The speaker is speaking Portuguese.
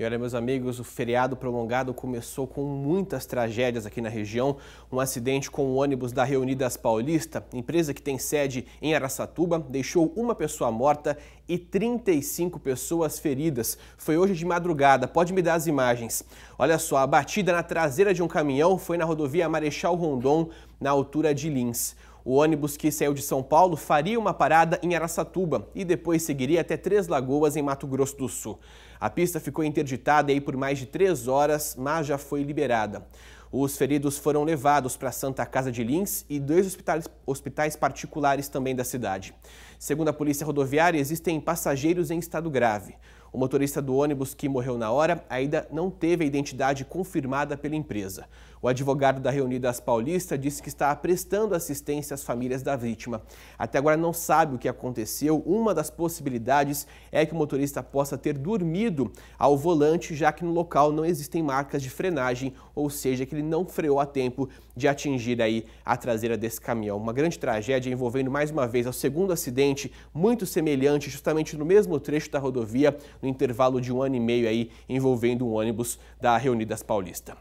E olha, meus amigos, o feriado prolongado começou com muitas tragédias aqui na região. Um acidente com o um ônibus da Reunidas Paulista, empresa que tem sede em Araçatuba, deixou uma pessoa morta e 35 pessoas feridas. Foi hoje de madrugada, pode me dar as imagens. Olha só, a batida na traseira de um caminhão foi na rodovia Marechal Rondon, na altura de Lins. O ônibus que saiu de São Paulo faria uma parada em Araçatuba e depois seguiria até Três Lagoas, em Mato Grosso do Sul. A pista ficou interditada aí por mais de três horas, mas já foi liberada. Os feridos foram levados para a Santa Casa de Lins e dois hospitais, hospitais particulares também da cidade. Segundo a Polícia Rodoviária, existem passageiros em estado grave. O motorista do ônibus que morreu na hora ainda não teve a identidade confirmada pela empresa. O advogado da Reunidas Paulista disse que está prestando assistência às famílias da vítima. Até agora não sabe o que aconteceu. Uma das possibilidades é que o motorista possa ter dormido ao volante, já que no local não existem marcas de frenagem, ou seja, que ele não freou a tempo de atingir aí a traseira desse caminhão. Uma grande tragédia envolvendo mais uma vez o segundo acidente, muito semelhante, justamente no mesmo trecho da rodovia, no intervalo de um ano e meio aí envolvendo um ônibus da Reunidas Paulista.